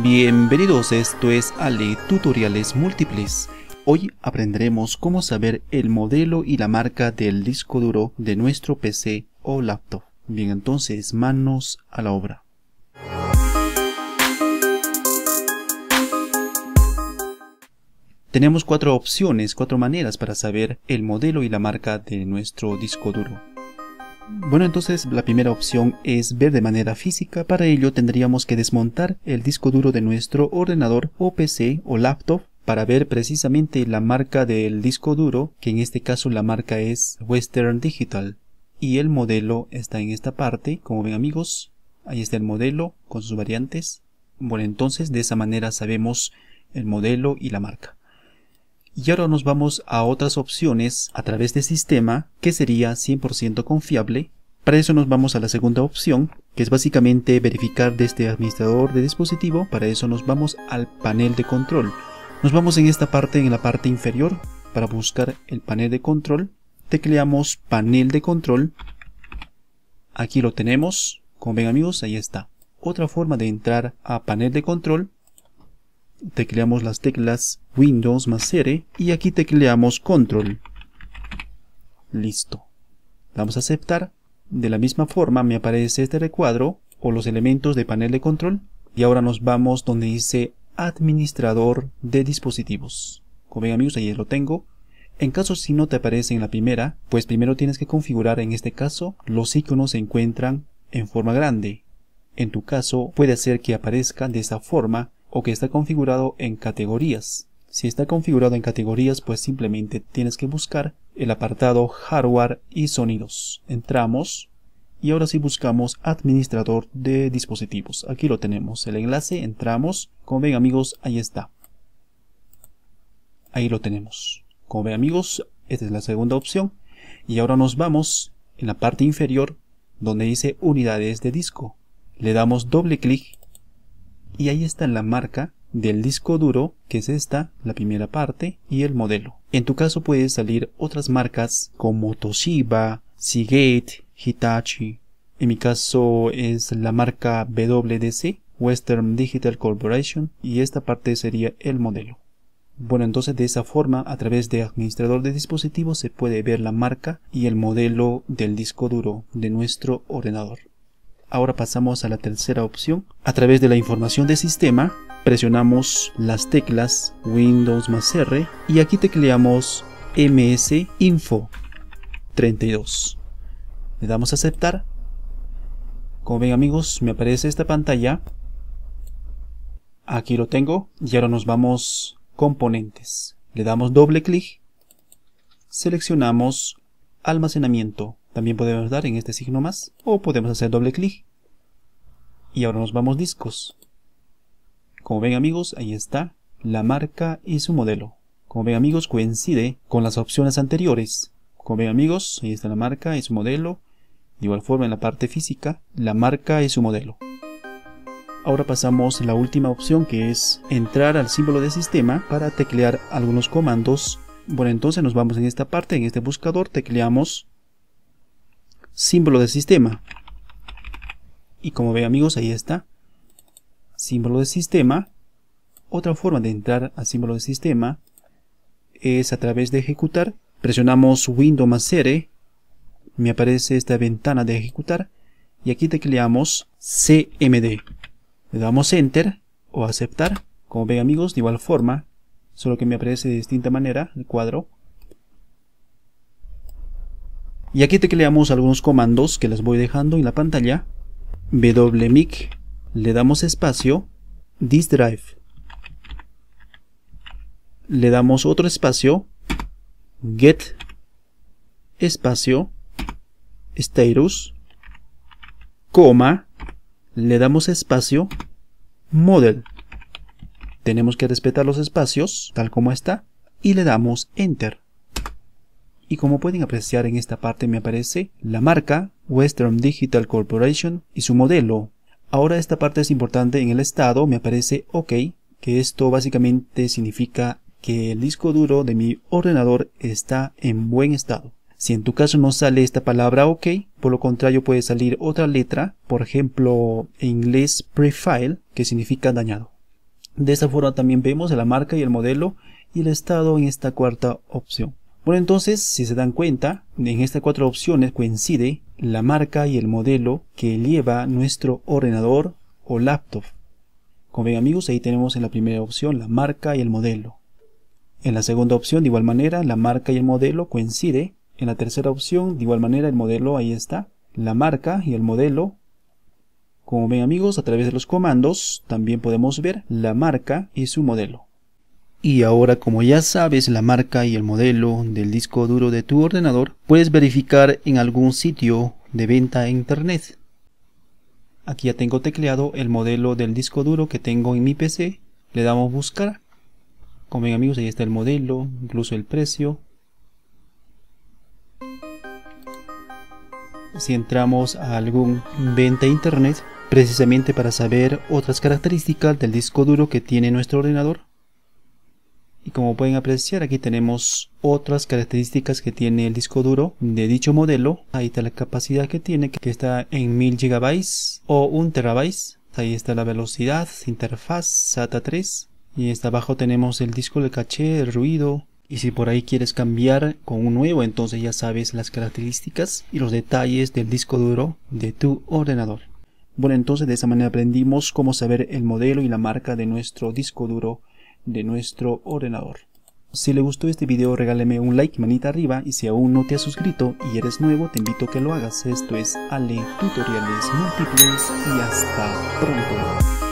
Bienvenidos, esto es Ale Tutoriales Múltiples. Hoy aprenderemos cómo saber el modelo y la marca del disco duro de nuestro PC o laptop. Bien, entonces, manos a la obra. Tenemos cuatro opciones, cuatro maneras para saber el modelo y la marca de nuestro disco duro. Bueno, entonces la primera opción es ver de manera física, para ello tendríamos que desmontar el disco duro de nuestro ordenador o PC o laptop para ver precisamente la marca del disco duro, que en este caso la marca es Western Digital. Y el modelo está en esta parte, como ven amigos, ahí está el modelo con sus variantes. Bueno, entonces de esa manera sabemos el modelo y la marca. Y ahora nos vamos a otras opciones a través de sistema que sería 100% confiable. Para eso nos vamos a la segunda opción, que es básicamente verificar desde este administrador de dispositivo. Para eso nos vamos al panel de control. Nos vamos en esta parte, en la parte inferior, para buscar el panel de control. Tecleamos panel de control. Aquí lo tenemos. Como ven amigos, ahí está. Otra forma de entrar a panel de control tecleamos las teclas Windows más R y aquí tecleamos Control. Listo. Vamos a aceptar. De la misma forma me aparece este recuadro o los elementos de panel de control y ahora nos vamos donde dice administrador de dispositivos. Como ven amigos, ahí lo tengo. En caso si no te aparece en la primera, pues primero tienes que configurar en este caso los iconos se encuentran en forma grande. En tu caso puede ser que aparezcan de esta forma o que está configurado en categorías. Si está configurado en categorías, pues simplemente tienes que buscar el apartado hardware y sonidos. Entramos y ahora sí buscamos administrador de dispositivos. Aquí lo tenemos, el enlace, entramos. Como ven amigos, ahí está. Ahí lo tenemos. Como ven amigos, esta es la segunda opción. Y ahora nos vamos en la parte inferior donde dice unidades de disco. Le damos doble clic y ahí está la marca del disco duro, que es esta, la primera parte, y el modelo. En tu caso puede salir otras marcas como Toshiba, Seagate, Hitachi. En mi caso es la marca WDC, Western Digital Corporation, y esta parte sería el modelo. Bueno, entonces de esa forma, a través de administrador de dispositivos se puede ver la marca y el modelo del disco duro de nuestro ordenador. Ahora pasamos a la tercera opción. A través de la información de sistema, presionamos las teclas Windows más R y aquí tecleamos MS Info 32. Le damos a aceptar. Como ven amigos, me aparece esta pantalla. Aquí lo tengo y ahora nos vamos componentes. Le damos doble clic. Seleccionamos almacenamiento. También podemos dar en este signo más o podemos hacer doble clic. Y ahora nos vamos discos. Como ven amigos, ahí está la marca y su modelo. Como ven amigos, coincide con las opciones anteriores. Como ven amigos, ahí está la marca y su modelo. De igual forma en la parte física, la marca y su modelo. Ahora pasamos a la última opción que es entrar al símbolo de sistema para teclear algunos comandos. Bueno, entonces nos vamos en esta parte, en este buscador, tecleamos símbolo de sistema. Y como ven amigos, ahí está. Símbolo de sistema. Otra forma de entrar a símbolo de sistema es a través de ejecutar. Presionamos Windows más R. Me aparece esta ventana de ejecutar. Y aquí tecleamos CMD. Le damos Enter o aceptar. Como ven amigos, de igual forma, solo que me aparece de distinta manera el cuadro. Y aquí tecleamos algunos comandos que les voy dejando en la pantalla. wmic, le damos espacio, disk drive. Le damos otro espacio, get, espacio, status, coma, le damos espacio, model. Tenemos que respetar los espacios, tal como está, y le damos enter y como pueden apreciar en esta parte me aparece la marca Western Digital Corporation y su modelo. Ahora esta parte es importante, en el estado me aparece OK, que esto básicamente significa que el disco duro de mi ordenador está en buen estado. Si en tu caso no sale esta palabra OK, por lo contrario puede salir otra letra, por ejemplo en inglés prefile, que significa dañado. De esta forma también vemos la marca y el modelo y el estado en esta cuarta opción. Bueno, entonces, si se dan cuenta, en estas cuatro opciones coincide la marca y el modelo que lleva nuestro ordenador o laptop. Como ven amigos, ahí tenemos en la primera opción la marca y el modelo. En la segunda opción, de igual manera, la marca y el modelo coincide. En la tercera opción, de igual manera, el modelo, ahí está, la marca y el modelo. Como ven amigos, a través de los comandos también podemos ver la marca y su modelo. Y ahora como ya sabes la marca y el modelo del disco duro de tu ordenador, puedes verificar en algún sitio de venta en internet. Aquí ya tengo tecleado el modelo del disco duro que tengo en mi PC. Le damos buscar. Como ven amigos, ahí está el modelo, incluso el precio. Si entramos a algún venta internet, precisamente para saber otras características del disco duro que tiene nuestro ordenador, y como pueden apreciar aquí tenemos otras características que tiene el disco duro de dicho modelo ahí está la capacidad que tiene que está en 1000 GB o 1 TB ahí está la velocidad, interfaz, SATA 3 y está abajo tenemos el disco de caché, ruido y si por ahí quieres cambiar con un nuevo entonces ya sabes las características y los detalles del disco duro de tu ordenador bueno entonces de esa manera aprendimos cómo saber el modelo y la marca de nuestro disco duro de nuestro ordenador. Si le gustó este video regáleme un like manita arriba y si aún no te has suscrito y eres nuevo te invito a que lo hagas. Esto es Ale Tutoriales Múltiples y hasta pronto.